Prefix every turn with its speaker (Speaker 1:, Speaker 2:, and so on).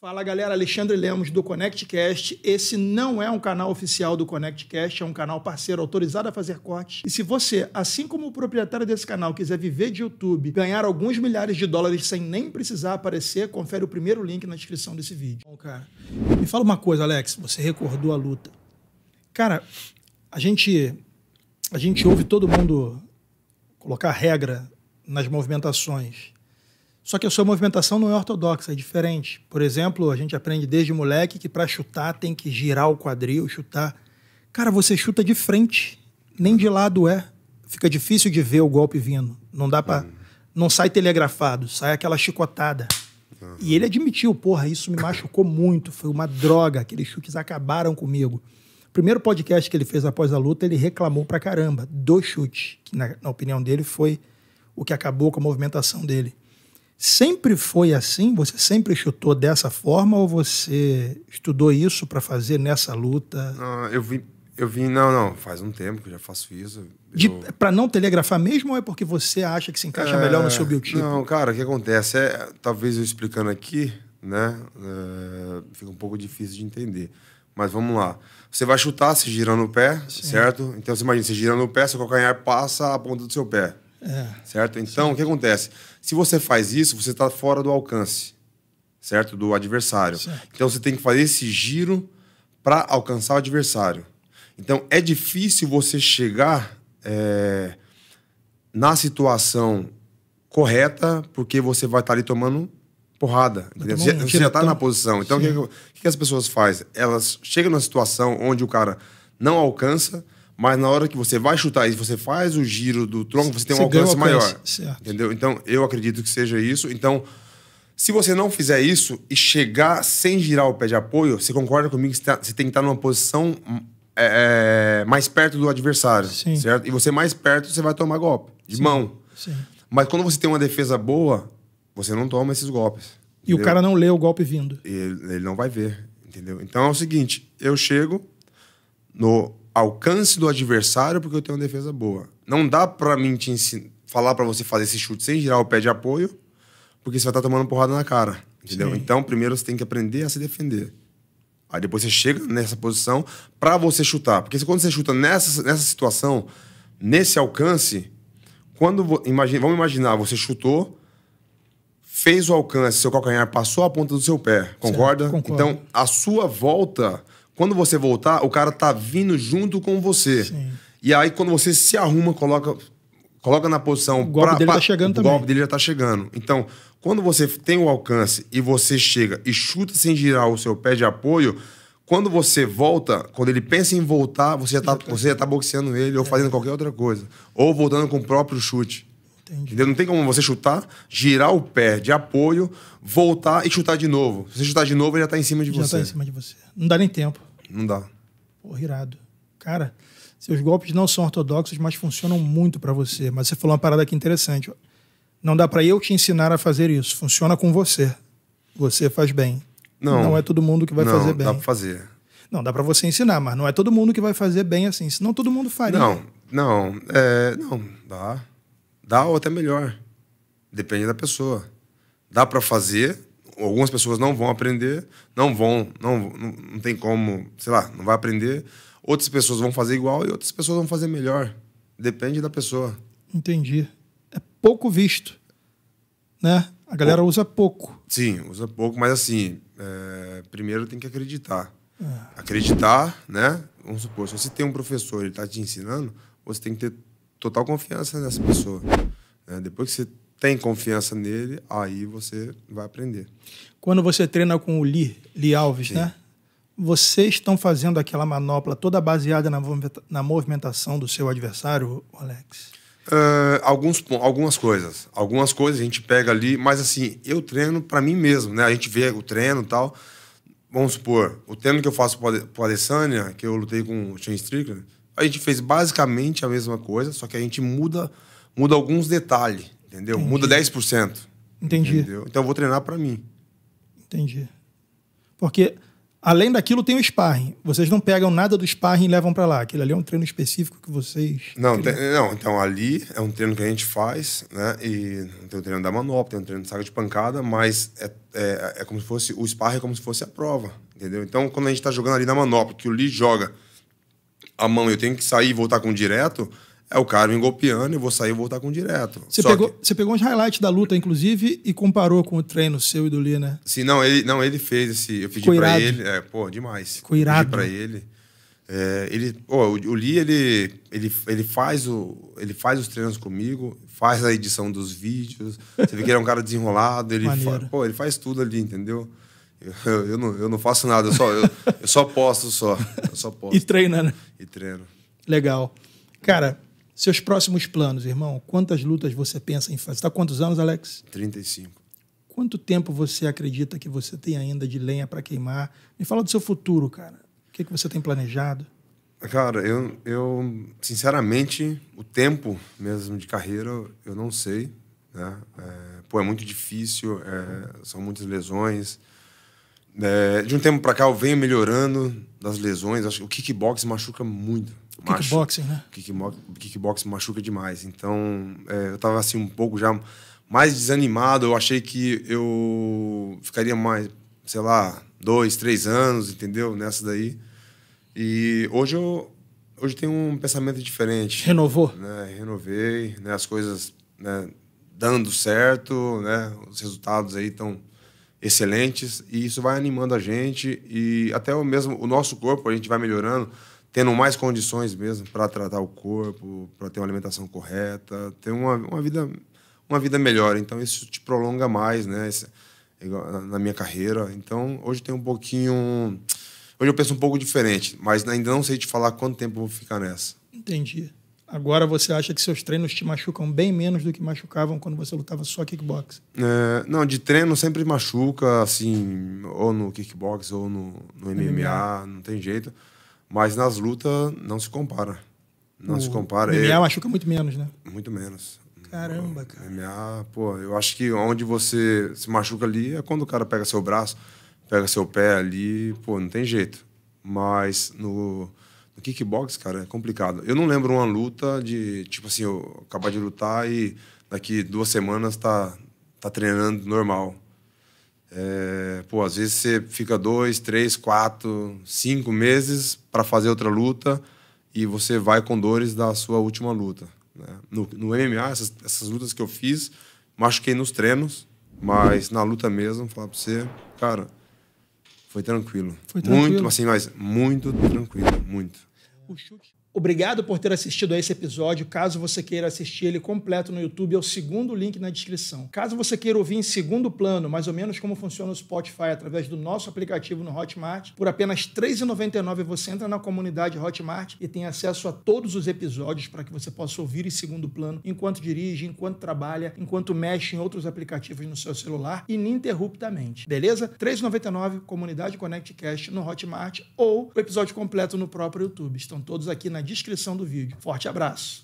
Speaker 1: Fala galera, Alexandre Lemos do ConnectCast. Esse não é um canal oficial do ConnectCast, é um canal parceiro autorizado a fazer cortes. E se você, assim como o proprietário desse canal, quiser viver de YouTube, ganhar alguns milhares de dólares sem nem precisar aparecer, confere o primeiro link na descrição desse vídeo. Bom, cara, me fala uma coisa, Alex, você recordou a luta. Cara, a gente a gente ouve todo mundo colocar regra nas movimentações. Só que a sua movimentação não é ortodoxa, é diferente. Por exemplo, a gente aprende desde moleque que para chutar tem que girar o quadril, chutar. Cara, você chuta de frente, nem de lado é. Fica difícil de ver o golpe vindo. Não dá para, uhum. não sai telegrafado, sai aquela chicotada. Uhum. E ele admitiu, porra, isso me machucou muito, foi uma droga, aqueles chutes acabaram comigo. primeiro podcast que ele fez após a luta, ele reclamou pra caramba do chute, que na, na opinião dele foi o que acabou com a movimentação dele. Sempre foi assim? Você sempre chutou dessa forma ou você estudou isso para fazer nessa luta?
Speaker 2: Não, ah, eu vim, eu vi. não, não, faz um tempo que eu já faço isso. Eu...
Speaker 1: Para não telegrafar mesmo ou é porque você acha que se encaixa é, melhor no seu biotipo? Não,
Speaker 2: cara, o que acontece é, talvez eu explicando aqui, né, é, fica um pouco difícil de entender. Mas vamos lá. Você vai chutar se girando o pé, Sim. certo? Então você imagina, se girando o pé, seu calcanhar passa a ponta do seu pé. É. Certo? Então, o que acontece? Se você faz isso, você está fora do alcance, certo? Do adversário. Certo. Então, você tem que fazer esse giro para alcançar o adversário. Então, é difícil você chegar é, na situação correta, porque você vai estar tá ali tomando porrada. Entendeu? Você, já está na posição. Então, o que, que, as pessoas fazem? Elas chegam na situação onde o cara não alcança mas na hora que você vai chutar e você faz o giro do tronco, você tem um alcance, alcance, maior. Certo. Entendeu? Então, eu acredito que seja isso. Então, se você não fizer isso e chegar sem girar o pé de apoio, você concorda comigo que você, tá, tem que estar numa posição é, é, mais perto do adversário, Sim. certo? E você mais perto, você vai tomar golpe de Sim. mão. Sim. Mas quando você tem uma defesa boa, você não toma esses golpes. Entendeu? E o cara não
Speaker 1: lê o golpe vindo.
Speaker 2: Ele, ele não vai ver, entendeu? Então é o seguinte, eu chego no alcance do adversário porque eu tenho uma defesa boa. Não dá pra mim te falar para você fazer esse chute sem girar o pé de apoio, porque você vai estar tá tomando porrada na cara. Entendeu? Sim. Então, primeiro você tem que aprender a se defender. Aí depois você chega nessa posição para você chutar. Porque quando você chuta nessa, nessa situação, nesse alcance, quando imagine, vamos imaginar, você chutou, fez o alcance, seu calcanhar passou a ponta do seu pé, concorda? Então, a sua volta quando você voltar, o cara tá vindo junto com você. Sim. E aí, quando você se arruma, coloca, coloca na posição. O golpe pra, dele pra, tá chegando o também. O golpe dele já tá chegando. Então, quando você tem o alcance e você chega e chuta sem girar o seu pé de apoio, quando você volta, quando ele pensa em voltar, você já tá, você já tá boxeando ele ou é. fazendo qualquer outra coisa. Ou voltando com o próprio chute. Entendi. Entendeu? Não tem como você chutar, girar o pé de apoio, voltar e chutar de novo. Se você chutar de novo, ele já tá em cima de já tá você. Já tá em cima
Speaker 1: de você. Não dá nem tempo. Não dá. Porra, irado. Cara, seus golpes não são ortodoxos, mas funcionam muito para você. Mas você falou uma parada aqui interessante. Não dá para eu te ensinar a fazer isso. Funciona com você. Você faz bem.
Speaker 2: Não. Não é todo mundo que vai não, fazer bem. Não, dá para fazer.
Speaker 1: Não, dá para você ensinar, mas não é todo mundo que vai fazer bem assim. Senão todo mundo faria. Não,
Speaker 2: não. É, não, dá. Dá ou até melhor. Depende da pessoa. Dá para fazer, algumas pessoas não vão aprender, não vão, não, não, não tem como, sei lá, não vai aprender. Outras pessoas vão fazer igual e outras pessoas vão fazer melhor. Depende da pessoa.
Speaker 1: Entendi. É pouco visto, né? A galera pouco. usa
Speaker 2: pouco. Sim, usa pouco, mas assim, é, primeiro tem que acreditar. É. Acreditar, né? Vamos supor, se você tem um professor e ele está te ensinando, você tem que ter total confiança nessa pessoa. Né? Depois que você tem confiança nele, aí você vai aprender.
Speaker 1: Quando você treina com o Li, Li Alves, Sim. né? Vocês estão fazendo aquela manopla toda baseada na, na movimentação do seu adversário,
Speaker 2: Alex? Uh, alguns, algumas coisas. Algumas coisas a gente pega ali, mas assim, eu treino para mim mesmo, né? A gente vê o treino e tal. Vamos supor, o treino que eu faço pro Adesanya, que eu lutei com o Shane Strickland, a gente fez basicamente a mesma coisa, só que a gente muda, muda alguns detalhes. Entendeu? Entendi. Muda 10%.
Speaker 1: Entendi. Entendeu?
Speaker 2: Então eu vou treinar para mim.
Speaker 1: Entendi. Porque além daquilo tem o sparring. Vocês não pegam nada do sparring e levam para lá. Aquilo ali é um treino específico que vocês. Não, tem,
Speaker 2: não, então ali é um treino que a gente faz, né? E tem o treino da manopla, tem o treino de saca de pancada, mas é, é, é como se fosse. O sparring é como se fosse a prova, entendeu? Então quando a gente tá jogando ali na manopla, que o Lee joga a mão eu tenho que sair e voltar com direto é o cara me golpeando, e vou sair e voltar com direto. Você Só pegou, que...
Speaker 1: você pegou uns highlights da luta, inclusive, e comparou com o treino seu e do Lee, né?
Speaker 2: Sim, não, ele, não, ele fez esse. Eu pedi para pra ele. É, pô, demais. Ficou irado. Pedi pra ele. É, ele pô, o, o Lee, ele, ele, ele, faz o, ele faz os treinos comigo, faz a edição dos vídeos. Você vê que ele é um cara desenrolado, ele, fa... pô, ele faz tudo ali, entendeu? Eu, eu, não, eu não faço nada, eu só, eu, eu só posto só. Eu só posto. e treina, né? E treino.
Speaker 1: Legal. Cara, seus próximos planos, irmão, quantas lutas você pensa em fazer? Está quantos anos,
Speaker 2: Alex? 35.
Speaker 1: Quanto tempo você acredita que você tem ainda de lenha para queimar? Me fala do seu futuro, cara. O que, é que você tem planejado?
Speaker 2: Cara, eu, eu, sinceramente, o tempo mesmo de carreira, eu não sei. Né? É, pô, é muito difícil, é, são muitas lesões. É, de um tempo para cá, eu venho melhorando das lesões. Acho que o kickbox machuca muito. Kickboxing, né? Kickboxing machuca demais. Então, é, eu tava assim um pouco já mais desanimado. Eu achei que eu ficaria mais, sei lá, dois, três anos, entendeu? Nessa daí. E hoje eu hoje tenho um pensamento diferente. Renovou? Né? Renovei, né? As coisas né? dando certo, né? Os resultados aí estão excelentes e isso vai animando a gente e até o mesmo o nosso corpo a gente vai melhorando tendo mais condições mesmo para tratar o corpo, para ter uma alimentação correta, ter uma, uma, vida, uma vida melhor. Então, isso te prolonga mais, né? Esse, na minha carreira. Então, hoje tem um pouquinho. Hoje eu penso um pouco diferente, mas ainda não sei te falar quanto tempo eu vou ficar nessa.
Speaker 1: Entendi. Agora você acha que seus treinos te machucam bem menos do que machucavam quando você lutava só kickbox?
Speaker 2: É, não, de treino sempre machuca, assim, ou no kickbox ou no, no MMA, MMA, não tem jeito. Mas nas lutas não se compara. Não o se compara. MMA eu... É- machuca muito menos, né? Muito menos. Caramba, cara. MMA, pô, eu acho que onde você se machuca ali é quando o cara pega seu braço, pega seu pé ali, pô, não tem jeito. Mas no, no kickbox, cara, é complicado. Eu não lembro uma luta de, tipo assim, eu acabar de lutar e daqui duas semanas tá, tá treinando normal. É, pô, às vezes você fica dois, três, quatro, cinco meses para fazer outra luta e você vai com dores da sua última luta. Né? No, no MMA, essas, essas, lutas que eu fiz, machuquei nos treinos, mas na luta mesmo, falar para você, cara, foi tranquilo. Foi tranquilo. Muito, assim, mas muito tranquilo, muito. O
Speaker 1: chute. Obrigado por ter assistido a esse episódio. Caso você queira assistir ele completo no YouTube, é o segundo link na descrição. Caso você queira ouvir em segundo plano, mais ou menos como funciona o Spotify através do nosso aplicativo no Hotmart, por apenas R$ 3,99 você entra na comunidade Hotmart e tem acesso a todos os episódios para que você possa ouvir em segundo plano enquanto dirige, enquanto trabalha, enquanto mexe em outros aplicativos no seu celular, ininterruptamente. Beleza? R$ 3,99 Comunidade Connectcast no Hotmart ou o episódio completo no próprio YouTube. Estão todos aqui na na descrição do vídeo. Forte abraço!